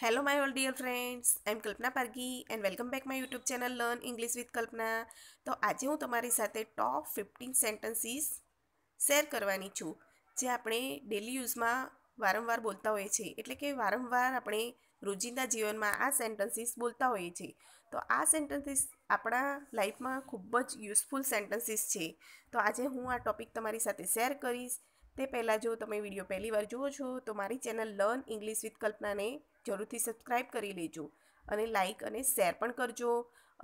hello my all dear friends I'm Kalpana Kalpana and welcome back back YouTube channel channel English English Kalpana તો આજે હું તમારી સાથે ટોપ fifteen sentences share કરવાની છું જે આપણે ડેલી યુઝમાં વારંવાર બોલતા હોઈએ છીએ એટલે કે વારંવાર આપણે રોજિંદા જીવનમાં આ સેન્ટન્સીસ બોલતા હોઈએ છીએ તો આ સેન્ટેન્સીસ આપણા લાઈફમાં ખૂબ જ યુઝફુલ સેન્ટેન્સીસ છે તો આજે હું આ ટોપિક તમારી સાથે શેર કરીશ તે પહેલાં જો તમે વિડીયો પહેલી વાર જુઓ છો તો મારી ચેનલ લર્ન ઇંગ્લિશ વિથ કલ્પનાને જરૂરથી સબસ્ક્રાઇબ કરી લેજો અને લાઇક અને શેર પણ કરજો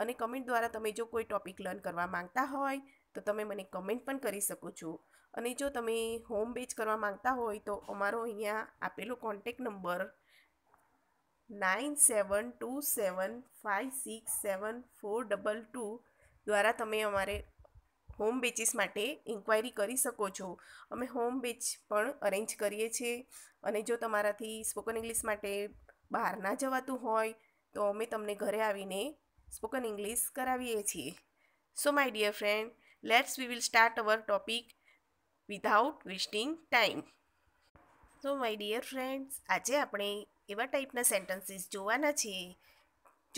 અને કમેન્ટ દ્વારા તમે જો કોઈ ટૉપિક લર્ન કરવા માંગતા હોય તો તમે મને કમેન્ટ પણ કરી શકો છો અને જો તમે હોમ બેજ કરવા માંગતા હોય તો અમારો અહીંયા આપેલો contact number nine seven two seven five six seven four double two દ્વારા તમે અમારે હોમ બેચીસ માટે ઇન્ક્વાયરી કરી શકો છો અમે હોમ બેચ પણ અરેન્જ કરીએ છીએ અને જો તમારાથી સ્પોકન ઇંગ્લિશ માટે બહાર ના જવાતું હોય તો અમે તમને ઘરે આવીને સ્પોકન ઇંગ્લિશ કરાવીએ છીએ so my dear friend let's we will start our topic without wasting time so my dear friends આજે આપણે એવા ટાઈપના સેન્ટન્સીસ જોવાના છીએ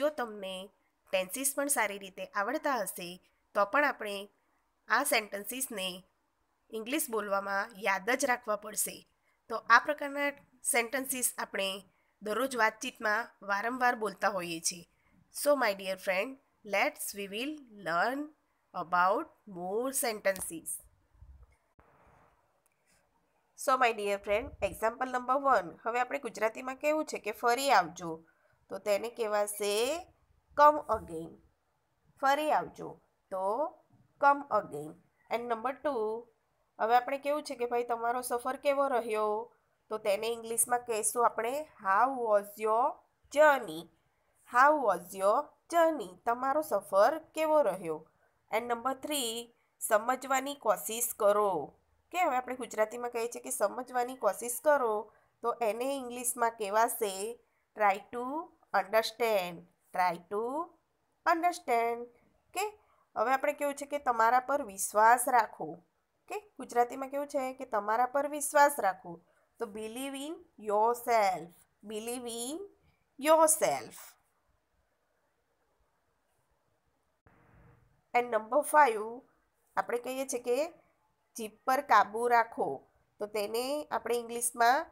જો તમને ટેન્સીસ પણ સારી રીતે આવડતા હશે તો પણ આપણે આ સેન્ટન્સીસને ઇંગ્લિશ બોલવામાં યાદ જ રાખવા પડશે તો આ પ્રકારના સેન્ટન્સીસ આપણે દરરોજ વાતચીતમાં વારંવાર બોલતા હોઈએ છીએ so my dear friend let's we will learn about more sentences so my dear friend example number one હવે આપણે ગુજરાતીમાં કેવું છે કે ફરી આવજો તો તેને કહેવાશે કમ અગેન ફરી આવજો તો come again and number two હવે આપણે કેવું છે કે ભાઈ તમારો સફર કેવો રહ્યો તો તેને ઇંગ્લિશમાં કહીશું આપણે how was your journey how was your journey તમારો સફર કેવો રહ્યો એન્ડ નંબર થ્રી સમજવાની કોશિશ કરો કે હવે આપણે ગુજરાતીમાં કહીએ છીએ કે સમજવાની કોશિશ કરો તો એને ઇંગ્લિશમાં કહેવાશે try to understand try to understand કે હવે આપણે કેવું છે કે તમારા પર વિશ્વાસ રાખો કે ગુજરાતીમાં કેવું છે કે તમારા પર વિશ્વાસ રાખો તો believe in yourself believe in yourself and number five આપણે કહીએ છીએ કે જીભ પર કાબુ રાખો તો તેને આપણે ઇંગ્લિશમાં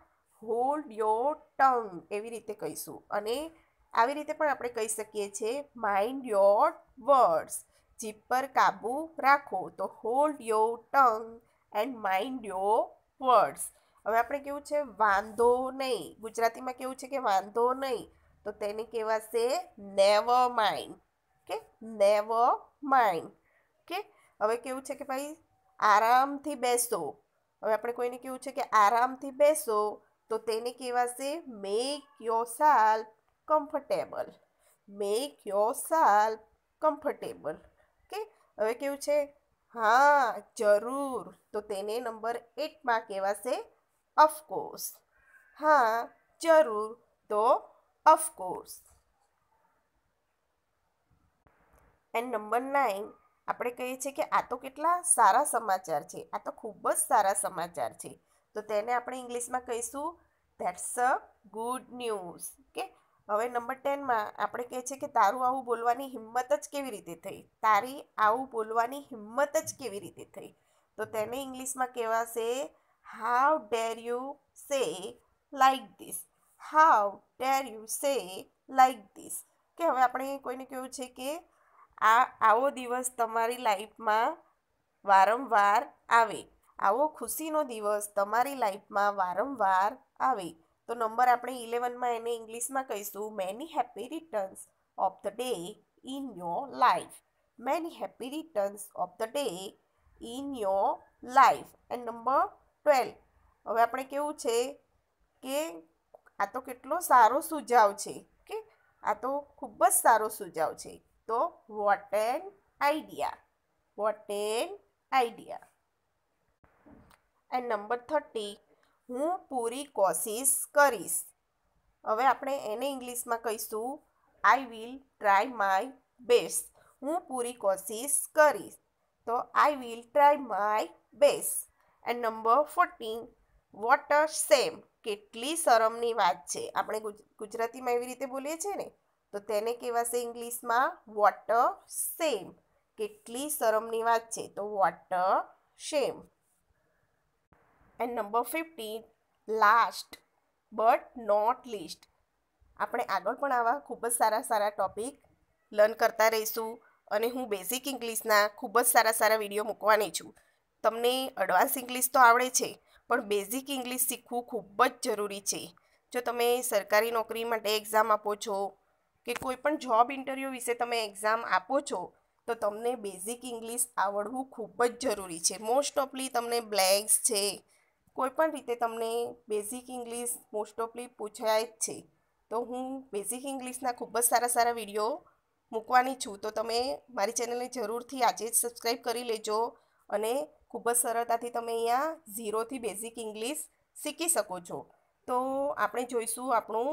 હોલ્ડ યો ટંગ એવી રીતે કહીશું અને આવી રીતે પણ આપણે કહી શકીએ છીએ માઇન્ડ યોર વર્ડ્સ જીભ પર કાબુ રાખો તો hold your tongue and mind your words હવે આપણે કેવું છે વાંધો નહીં ગુજરાતીમાં કેવું છે કે વાંધો નહીં તો તેને કહેવાશે નેવ માઇન્ડ કે નેવ માઇન્ડ કે હવે કેવું છે કે ભાઈ આરામથી બેસો હવે આપણે કોઈને કેવું છે કે આરામથી બેસો તો તેને કહેવાશે મેક યો સાલ કમ્ફર્ટેબલ મેક યો સાલ કમ્ફર્ટેબલ કે હવે કેવું છે હા જરૂર તો તેને નંબર એટમાં કહેવાશે અફકોર્સ હા જરૂર તો અફકોર્સ એન્ડ નંબર નાઇન આપણે કહીએ છીએ કે આ તો કેટલા સારા સમાચાર છે આ તો ખૂબ જ સારા સમાચાર છે તો તેને આપણે ઇંગ્લિશમાં કહીશું ધેટ્સ અ ગુડ ન્યૂઝ કે હવે નંબર ટેનમાં આપણે કહે છે કે તારું આવું બોલવાની હિંમત જ કેવી રીતે થઈ તારી આવું બોલવાની હિંમત જ કેવી રીતે થઈ તો તેને ઇંગ્લિશમાં કહેવાશે How dare you say like this How dare you say like this કે હવે આપણે કોઈને કહ્યું છે કે આ આવો દિવસ તમારી લાઈફમાં વારંવાર આવે આવો ખુશીનો દિવસ તમારી લાઈફમાં વારંવાર આવે તો નંબર આપણે ઇલેવનમાં એને ઇંગ્લિશમાં કહીશું many happy returns of the day in your life many happy returns of the day in your life and number twelve હવે આપણે કેવું છે કે આ તો કેટલો સારો સુઝાવ છે કે આ તો ખૂબ જ સારો સુઝાવ છે તો what an idea what an idea and number thirty હું પૂરી કોશિશ કરીશ હવે આપણે એને ઇંગ્લિશમાં કહીશું I will try my best હું પૂરી કોશિશ કરીશ તો I will try my best and number fourteen what a shame કેટલી શરમની વાત છે આપણે ગુજરાતીમાં એવી રીતે બોલીએ છીએ ને તો તેને કહેવાશે ઇંગ્લિશમાં વોટ અ સેમ કેટલી શરમની વાત છે તો what a shame and number fifteen last but not least આપણે આગળ પણ આવા ખૂબ જ સારા સારા ટોપિક લર્ન કરતા રહીશું અને હું બેઝિક ઇંગ્લિશના ખૂબ જ સારા સારા વિડીયો મૂકવાની છું તમને એડવાન્સ ઇંગ્લિશ તો આવડે છે પણ બેઝિક ઇંગ્લિશ શીખવું ખૂબ જ જરૂરી છે જો તમે સરકારી નોકરી માટે એક્ઝામ આપો છો કે કોઈ પણ જોબ ઇન્ટરવ્યૂ વિશે તમે એક્ઝામ આપો છો તો તમને બેઝિક ઇંગ્લિશ આવડવું ખૂબ જ જરૂરી છે મોસ્ટ ઓફલી તમને બ્લેન્ક્સ છે કોઈપણ રીતે તમને બેઝિક ઇંગ્લિશ મોસ્ટ ઓફલી પૂછાય જ છે તો હું બેઝિક ઇંગ્લિશના ખૂબ જ સારા સારા વિડીયો મૂકવાની છું તો તમે મારી ચેનલને જરૂરથી આજે જ સબસ્ક્રાઈબ કરી લેજો અને ખૂબ જ સરળતાથી તમે અહીંયા ઝીરોથી બેઝિક ઇંગ્લિશ શીખી શકો છો તો આપણે જોઈશું આપણું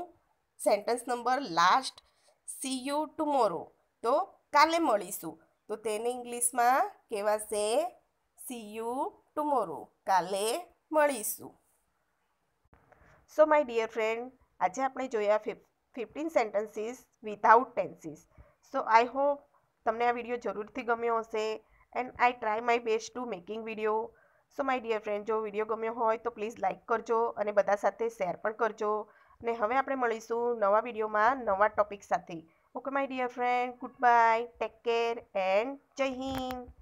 sentence number last see you tomorrow તો કાલે મળીશું તો તેને ઇંગ્લિશમાં કહેવાશે સી યુ ટુમોરો કાલે મળીશું સો માય ડિયર ફ્રેન્ડ આજે આપણે જોયા fifteen sentences without tenses so I hope તમને આ વિડીયો જરૂરથી ગમ્યો હશે and I try my best to making video so my dear friend જો વિડીયો ગમ્યો હોય તો પ્લીઝ લાઇક કરજો અને બધા સાથે શેર પણ કરજો અને હવે આપણે મળીશું નવા વિડીયોમાં નવા ટોપિક સાથે okay my dear friend goodbye take care and Jai Hind